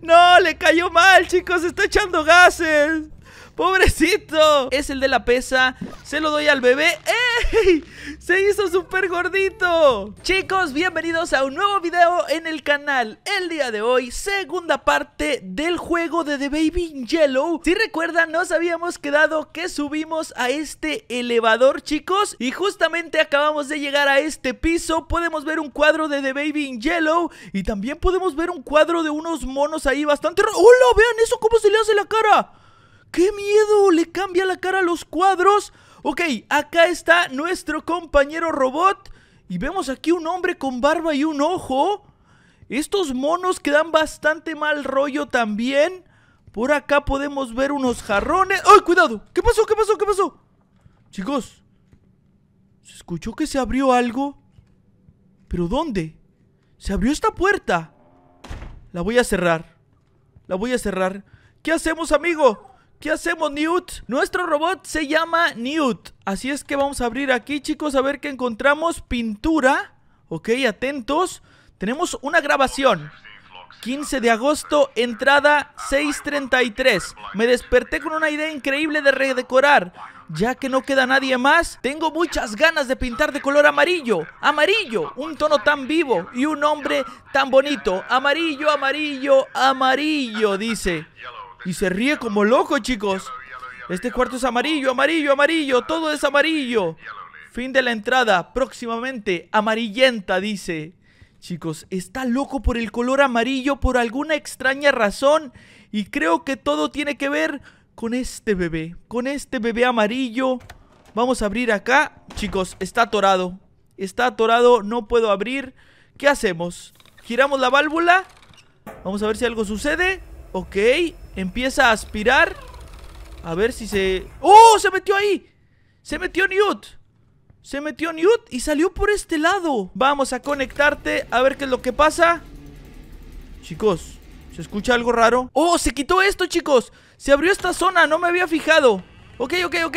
¡No! ¡Le cayó mal, chicos! ¡Está echando gases! ¡Pobrecito! Es el de la pesa. Se lo doy al bebé. ¡Ey! ¡Se hizo súper gordito! Chicos, bienvenidos a un nuevo video en el canal. El día de hoy, segunda parte del juego de The Baby in Yellow. Si recuerdan, nos habíamos quedado que subimos a este elevador, chicos. Y justamente acabamos de llegar a este piso. Podemos ver un cuadro de The Baby in Yellow. Y también podemos ver un cuadro de unos monos ahí bastante... ¡Hola! ¡Vean eso! ¿Cómo se le hace la cara? ¡Qué miedo! ¿Le cambia la cara a los cuadros? Ok, acá está nuestro compañero robot. Y vemos aquí un hombre con barba y un ojo. Estos monos que dan bastante mal rollo también. Por acá podemos ver unos jarrones. ¡Ay, cuidado! ¿Qué pasó? ¿Qué pasó? ¿Qué pasó? Chicos, se escuchó que se abrió algo. ¿Pero dónde? Se abrió esta puerta. La voy a cerrar. La voy a cerrar. ¿Qué hacemos, amigo? ¿Qué hacemos, Newt? Nuestro robot se llama Newt. Así es que vamos a abrir aquí, chicos, a ver qué encontramos. Pintura. Ok, atentos. Tenemos una grabación. 15 de agosto, entrada 6.33. Me desperté con una idea increíble de redecorar. Ya que no queda nadie más, tengo muchas ganas de pintar de color amarillo. Amarillo, un tono tan vivo y un nombre tan bonito. Amarillo, amarillo, amarillo, dice. Y se ríe como loco, chicos. Este cuarto es amarillo, amarillo, amarillo. Todo es amarillo. Fin de la entrada. Próximamente, amarillenta, dice. Chicos, está loco por el color amarillo por alguna extraña razón. Y creo que todo tiene que ver con este bebé. Con este bebé amarillo. Vamos a abrir acá. Chicos, está atorado. Está atorado, no puedo abrir. ¿Qué hacemos? Giramos la válvula. Vamos a ver si algo sucede. Ok, empieza a aspirar A ver si se... ¡Oh! Se metió ahí Se metió Newt Se metió Newt y salió por este lado Vamos a conectarte a ver qué es lo que pasa Chicos, ¿se escucha algo raro? ¡Oh! Se quitó esto, chicos Se abrió esta zona, no me había fijado Ok, ok, ok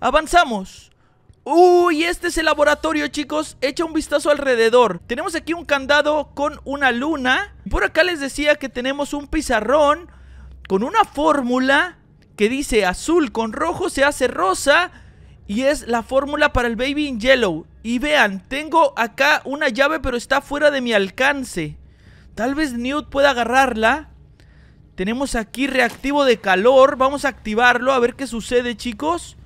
Avanzamos Uy, este es el laboratorio, chicos Echa un vistazo alrededor Tenemos aquí un candado con una luna Por acá les decía que tenemos un pizarrón Con una fórmula Que dice azul con rojo se hace rosa Y es la fórmula para el baby in yellow Y vean, tengo acá una llave Pero está fuera de mi alcance Tal vez Newt pueda agarrarla Tenemos aquí reactivo de calor Vamos a activarlo, a ver qué sucede, chicos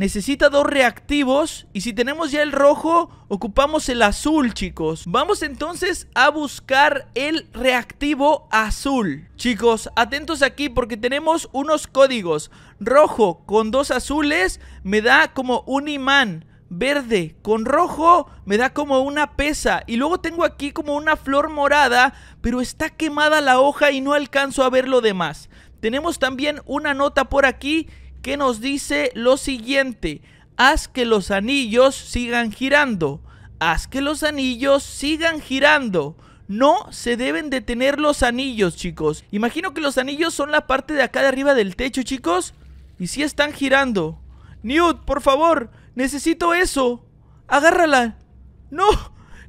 Necesita dos reactivos y si tenemos ya el rojo, ocupamos el azul, chicos. Vamos entonces a buscar el reactivo azul. Chicos, atentos aquí porque tenemos unos códigos. Rojo con dos azules me da como un imán verde con rojo me da como una pesa y luego tengo aquí como una flor morada pero está quemada la hoja y no alcanzo a ver lo demás tenemos también una nota por aquí que nos dice lo siguiente, haz que los anillos sigan girando, haz que los anillos sigan girando. No se deben detener los anillos, chicos. Imagino que los anillos son la parte de acá de arriba del techo, chicos. Y si sí están girando. Newt, por favor, necesito eso. Agárrala. No,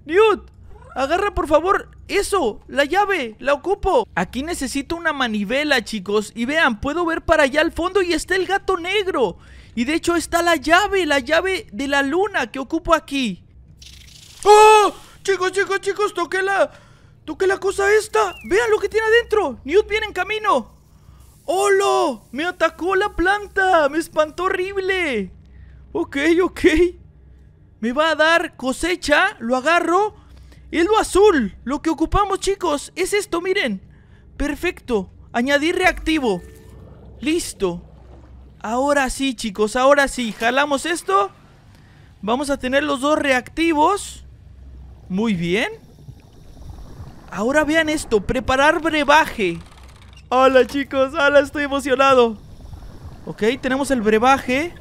Newt, Agarra por favor eso, la llave, la ocupo Aquí necesito una manivela chicos Y vean, puedo ver para allá al fondo y está el gato negro Y de hecho está la llave, la llave de la luna que ocupo aquí ¡Oh! Chicos, chicos, chicos, toqué la... Toqué la cosa esta Vean lo que tiene adentro Newt viene en camino ¡Holo! Me atacó la planta Me espantó horrible Ok, ok Me va a dar cosecha Lo agarro ¡Es lo azul! Lo que ocupamos, chicos, es esto, miren. Perfecto. Añadir reactivo. Listo. Ahora sí, chicos, ahora sí. Jalamos esto. Vamos a tener los dos reactivos. Muy bien. Ahora vean esto. Preparar brebaje. Hola, chicos. Hola, estoy emocionado. Ok, tenemos el brebaje.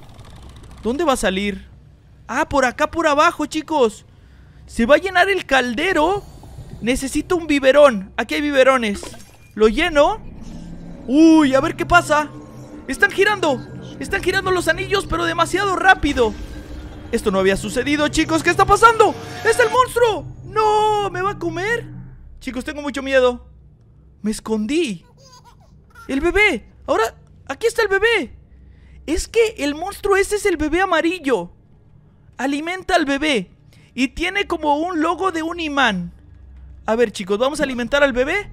¿Dónde va a salir? Ah, por acá, por abajo, chicos. Se va a llenar el caldero Necesito un biberón Aquí hay biberones Lo lleno Uy, a ver qué pasa Están girando Están girando los anillos pero demasiado rápido Esto no había sucedido chicos ¿Qué está pasando? ¡Es el monstruo! ¡No! ¿Me va a comer? Chicos, tengo mucho miedo Me escondí ¡El bebé! Ahora, aquí está el bebé Es que el monstruo ese es el bebé amarillo Alimenta al bebé y tiene como un logo de un imán. A ver, chicos, vamos a alimentar al bebé.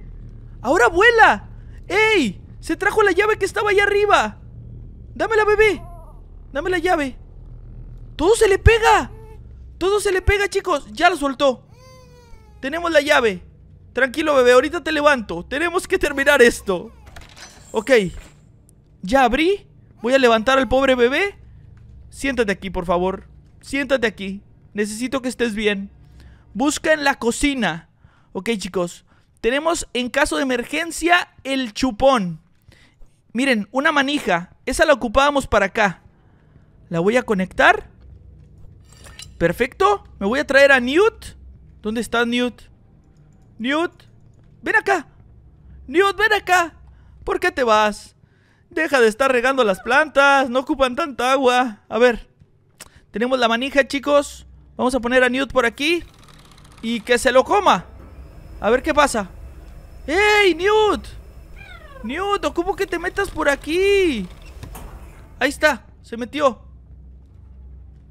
¡Ahora vuela! ¡Ey! Se trajo la llave que estaba allá arriba. ¡Dame la bebé. Dame la llave. Todo se le pega. Todo se le pega, chicos. Ya lo soltó. Tenemos la llave. Tranquilo, bebé. Ahorita te levanto. Tenemos que terminar esto. Ok. Ya abrí. Voy a levantar al pobre bebé. Siéntate aquí, por favor. Siéntate aquí. Necesito que estés bien. Busca en la cocina. Ok, chicos. Tenemos en caso de emergencia el chupón. Miren, una manija. Esa la ocupábamos para acá. La voy a conectar. Perfecto. Me voy a traer a Newt. ¿Dónde está Newt? Newt. Ven acá. Newt, ven acá. ¿Por qué te vas? Deja de estar regando las plantas. No ocupan tanta agua. A ver. Tenemos la manija, chicos. Vamos a poner a Newt por aquí. Y que se lo coma. A ver qué pasa. ¡Ey, Newt! Newt, cómo que te metas por aquí. Ahí está. Se metió.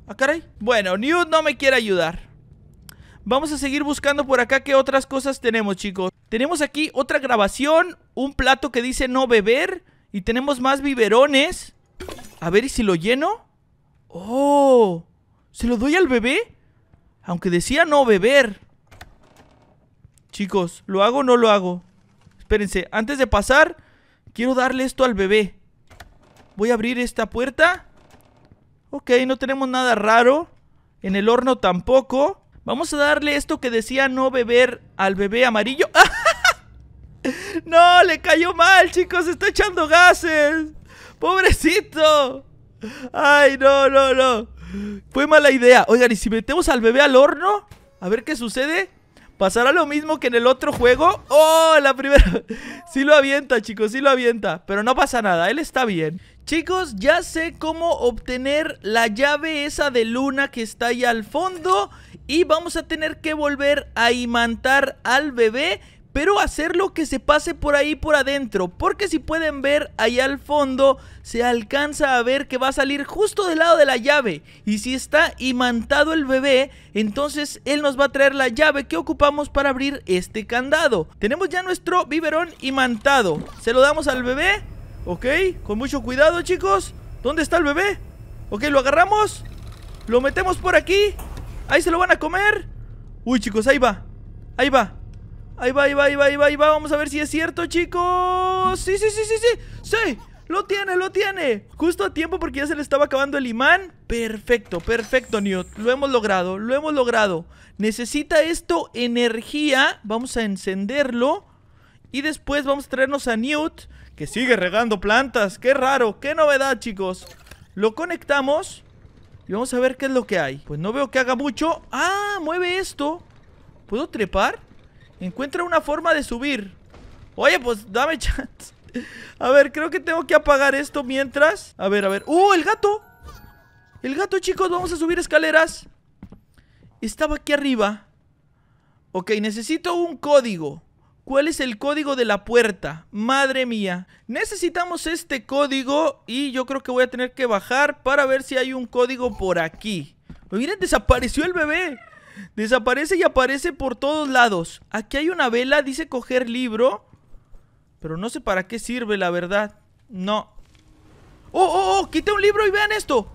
¿A ah, caray. Bueno, Newt no me quiere ayudar. Vamos a seguir buscando por acá qué otras cosas tenemos, chicos. Tenemos aquí otra grabación, un plato que dice no beber y tenemos más biberones. A ver, ¿y si lo lleno? ¡Oh! ¿Se lo doy al bebé? Aunque decía no beber. Chicos, ¿lo hago o no lo hago? Espérense, antes de pasar, quiero darle esto al bebé. Voy a abrir esta puerta. Ok, no tenemos nada raro. En el horno tampoco. Vamos a darle esto que decía no beber al bebé amarillo. No, le cayó mal, chicos. Está echando gases. Pobrecito. Ay, no, no, no. Fue mala idea. Oigan, ¿y si metemos al bebé al horno? A ver qué sucede. ¿Pasará lo mismo que en el otro juego? ¡Oh! La primera... sí lo avienta, chicos, sí lo avienta. Pero no pasa nada, él está bien. Chicos, ya sé cómo obtener la llave esa de luna que está ahí al fondo. Y vamos a tener que volver a imantar al bebé pero hacerlo que se pase por ahí por adentro, porque si pueden ver allá al fondo se alcanza a ver que va a salir justo del lado de la llave y si está imantado el bebé, entonces él nos va a traer la llave que ocupamos para abrir este candado. Tenemos ya nuestro biberón imantado, se lo damos al bebé, ok, con mucho cuidado chicos, ¿dónde está el bebé? Ok, lo agarramos, lo metemos por aquí, ahí se lo van a comer, uy chicos, ahí va, ahí va, Ahí va, ahí va, ahí va, ahí va, va. Vamos a ver si es cierto, chicos. Sí, sí, sí, sí, sí. Sí, lo tiene, lo tiene. Justo a tiempo porque ya se le estaba acabando el imán. Perfecto, perfecto, Newt. Lo hemos logrado, lo hemos logrado. Necesita esto energía. Vamos a encenderlo. Y después vamos a traernos a Newt, que sigue regando plantas. Qué raro, qué novedad, chicos. Lo conectamos y vamos a ver qué es lo que hay. Pues no veo que haga mucho. ¡Ah! Mueve esto. ¿Puedo trepar? Encuentra una forma de subir. Oye, pues dame chance. A ver, creo que tengo que apagar esto mientras. A ver, a ver. ¡Uh, el gato! El gato, chicos, vamos a subir escaleras. Estaba aquí arriba. Ok, necesito un código. ¿Cuál es el código de la puerta? Madre mía. Necesitamos este código y yo creo que voy a tener que bajar para ver si hay un código por aquí. Miren, desapareció el bebé. Desaparece y aparece por todos lados. Aquí hay una vela, dice coger libro. Pero no sé para qué sirve, la verdad. No. ¡Oh, oh, oh! Quité un libro y vean esto.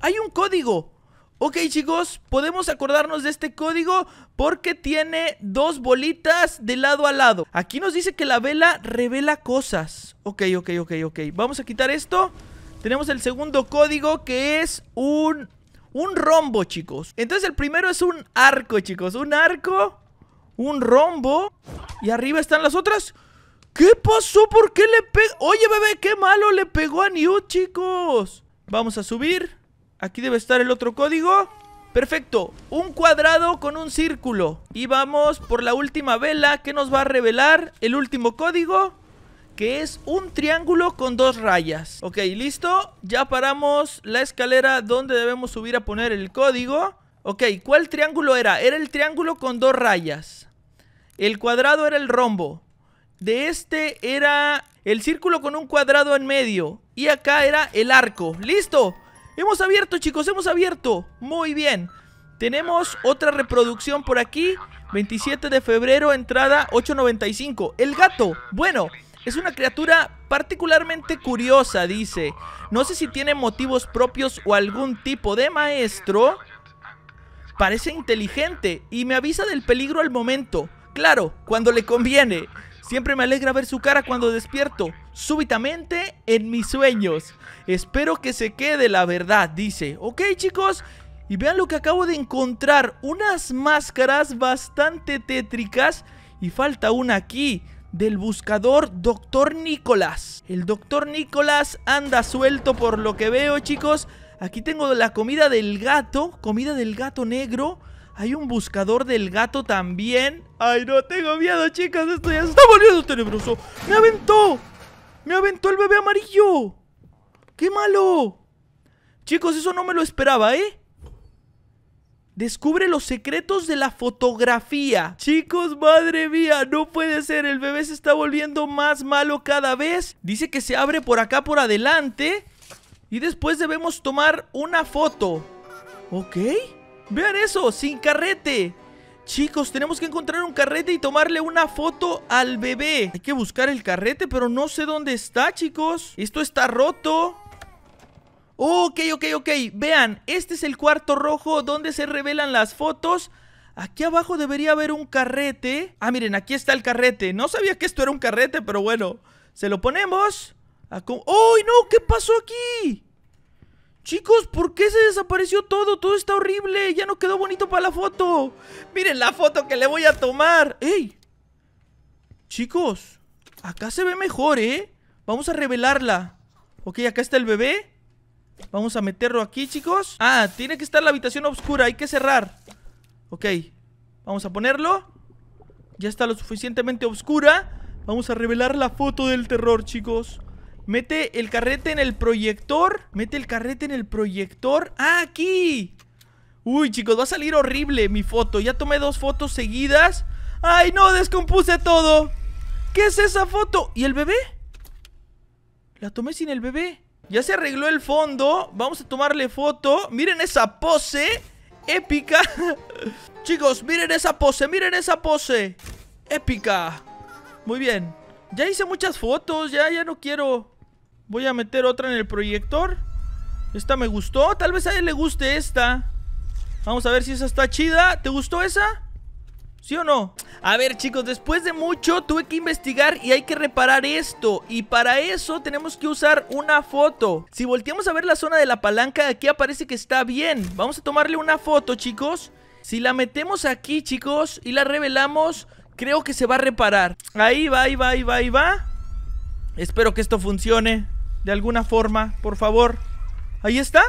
Hay un código. Ok, chicos, podemos acordarnos de este código porque tiene dos bolitas de lado a lado. Aquí nos dice que la vela revela cosas. Ok, ok, ok, ok. Vamos a quitar esto. Tenemos el segundo código que es un un rombo, chicos Entonces el primero es un arco, chicos Un arco Un rombo Y arriba están las otras ¿Qué pasó? ¿Por qué le pegó? Oye, bebé, qué malo le pegó a New, chicos Vamos a subir Aquí debe estar el otro código Perfecto, un cuadrado con un círculo Y vamos por la última vela que nos va a revelar el último código que es un triángulo con dos rayas. Ok, listo. Ya paramos la escalera donde debemos subir a poner el código. Ok, ¿cuál triángulo era? Era el triángulo con dos rayas. El cuadrado era el rombo. De este era el círculo con un cuadrado en medio. Y acá era el arco. ¡Listo! Hemos abierto, chicos, hemos abierto. Muy bien. Tenemos otra reproducción por aquí. 27 de febrero, entrada 8.95. El gato. Bueno, es una criatura particularmente curiosa, dice. No sé si tiene motivos propios o algún tipo de maestro. Parece inteligente y me avisa del peligro al momento. Claro, cuando le conviene. Siempre me alegra ver su cara cuando despierto, súbitamente en mis sueños. Espero que se quede la verdad, dice. Ok chicos, y vean lo que acabo de encontrar, unas máscaras bastante tétricas y falta una aquí del buscador Doctor Nicolás. El Doctor Nicolás anda suelto por lo que veo, chicos. Aquí tengo la comida del gato, comida del gato negro. Hay un buscador del gato también. Ay, no, tengo miedo, chicas. Esto ya se está volviendo tenebroso. ¡Me aventó! ¡Me aventó el bebé amarillo! ¡Qué malo! Chicos, eso no me lo esperaba, ¿eh? descubre los secretos de la fotografía. Chicos, madre mía, no puede ser. El bebé se está volviendo más malo cada vez. Dice que se abre por acá, por adelante. Y después debemos tomar una foto. ¿Ok? Vean eso, sin carrete. Chicos, tenemos que encontrar un carrete y tomarle una foto al bebé. Hay que buscar el carrete, pero no sé dónde está, chicos. Esto está roto. Ok, ok, ok. Vean, este es el cuarto rojo donde se revelan las fotos. Aquí abajo debería haber un carrete. Ah, miren, aquí está el carrete. No sabía que esto era un carrete, pero bueno. Se lo ponemos. ¡Ay, no! ¿Qué pasó aquí? Chicos, ¿por qué se desapareció todo? Todo está horrible. Ya no quedó bonito para la foto. Miren la foto que le voy a tomar. ¡Ey! Chicos, acá se ve mejor, ¿eh? Vamos a revelarla. Ok, acá está el bebé. Vamos a meterlo aquí, chicos Ah, tiene que estar la habitación oscura, hay que cerrar Ok, vamos a ponerlo Ya está lo suficientemente oscura Vamos a revelar la foto del terror, chicos Mete el carrete en el proyector Mete el carrete en el proyector ¡Ah, aquí! Uy, chicos, va a salir horrible mi foto Ya tomé dos fotos seguidas ¡Ay, no! Descompuse todo ¿Qué es esa foto? ¿Y el bebé? La tomé sin el bebé ya se arregló el fondo. Vamos a tomarle foto. Miren esa pose. Épica. Chicos, miren esa pose. Miren esa pose. Épica. Muy bien. Ya hice muchas fotos. Ya, ya no quiero. Voy a meter otra en el proyector. Esta me gustó. Tal vez a él le guste esta. Vamos a ver si esa está chida. ¿Te gustó esa? ¿Sí o no? A ver chicos, después de mucho tuve que investigar y hay que reparar esto Y para eso tenemos que usar una foto Si volteamos a ver la zona de la palanca, aquí aparece que está bien Vamos a tomarle una foto chicos Si la metemos aquí chicos y la revelamos, creo que se va a reparar Ahí va, ahí va, ahí va, ahí va Espero que esto funcione de alguna forma, por favor Ahí está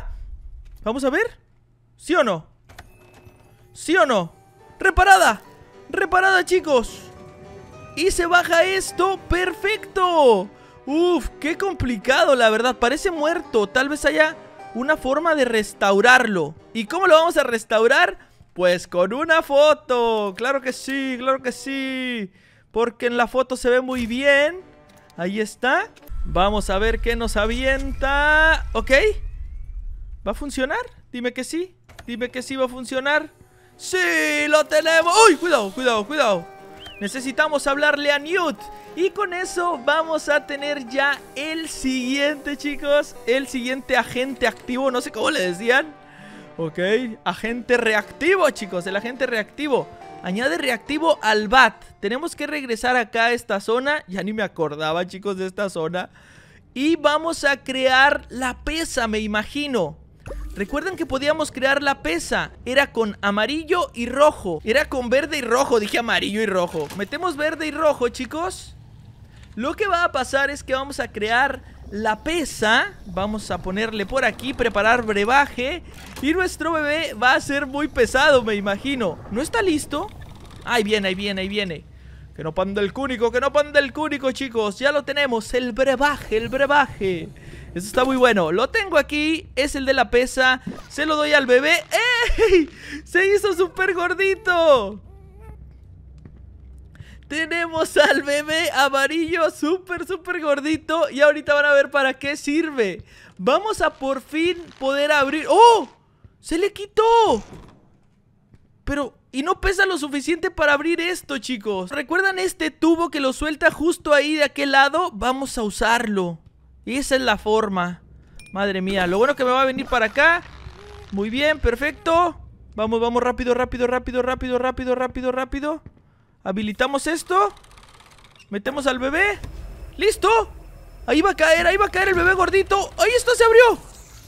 Vamos a ver ¿Sí o no? ¿Sí o no? ¡Reparada! reparada, chicos. Y se baja esto. ¡Perfecto! Uf, qué complicado, la verdad. Parece muerto. Tal vez haya una forma de restaurarlo. ¿Y cómo lo vamos a restaurar? Pues con una foto. Claro que sí, claro que sí. Porque en la foto se ve muy bien. Ahí está. Vamos a ver qué nos avienta. Ok. ¿Va a funcionar? Dime que sí. Dime que sí va a funcionar. ¡Sí! ¡Lo tenemos! ¡Uy! Cuidado, cuidado, cuidado Necesitamos hablarle a Newt Y con eso vamos a tener ya el siguiente, chicos El siguiente agente activo No sé cómo le decían Ok, agente reactivo, chicos El agente reactivo Añade reactivo al BAT Tenemos que regresar acá a esta zona Ya ni me acordaba, chicos, de esta zona Y vamos a crear la pesa, me imagino Recuerden que podíamos crear la pesa. Era con amarillo y rojo. Era con verde y rojo. Dije amarillo y rojo. Metemos verde y rojo, chicos. Lo que va a pasar es que vamos a crear la pesa. Vamos a ponerle por aquí, preparar brebaje. Y nuestro bebé va a ser muy pesado, me imagino. ¿No está listo? Ahí viene, ahí viene, ahí viene. Que no panda el cúnico, que no panda el cúnico, chicos. Ya lo tenemos, el brebaje, el brebaje. Eso está muy bueno. Lo tengo aquí. Es el de la pesa. Se lo doy al bebé. ¡Ey! ¡Se hizo súper gordito! Tenemos al bebé amarillo súper, súper gordito. Y ahorita van a ver para qué sirve. Vamos a por fin poder abrir... ¡Oh! ¡Se le quitó! Pero... Y no pesa lo suficiente para abrir esto, chicos. ¿Recuerdan este tubo que lo suelta justo ahí de aquel lado? Vamos a usarlo. Y esa es la forma. Madre mía, lo bueno que me va a venir para acá. Muy bien, perfecto. Vamos, vamos, rápido, rápido, rápido, rápido, rápido, rápido, rápido. Habilitamos esto. Metemos al bebé. ¡Listo! Ahí va a caer, ahí va a caer el bebé gordito. ¡Ahí está, se abrió!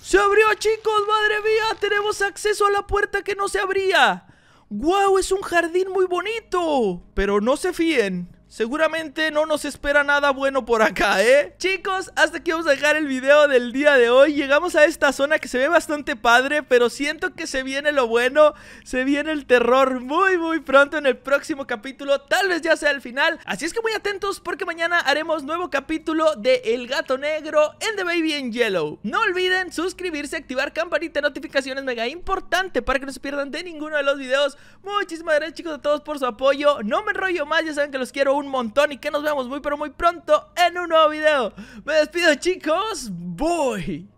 ¡Se abrió, chicos! ¡Madre mía! Tenemos acceso a la puerta que no se abría. ¡Guau! Es un jardín muy bonito. Pero no se fíen. Seguramente no nos espera nada bueno por acá, ¿eh? Chicos, hasta aquí vamos a dejar el video del día de hoy Llegamos a esta zona que se ve bastante padre Pero siento que se viene lo bueno Se viene el terror muy muy pronto en el próximo capítulo Tal vez ya sea el final Así es que muy atentos porque mañana haremos nuevo capítulo de El Gato Negro en The Baby in Yellow No olviden suscribirse, activar campanita de notificaciones Mega importante para que no se pierdan de ninguno de los videos Muchísimas gracias chicos a todos por su apoyo No me enrollo más, ya saben que los quiero un montón y que nos vemos muy pero muy pronto en un nuevo video. Me despido chicos, voy.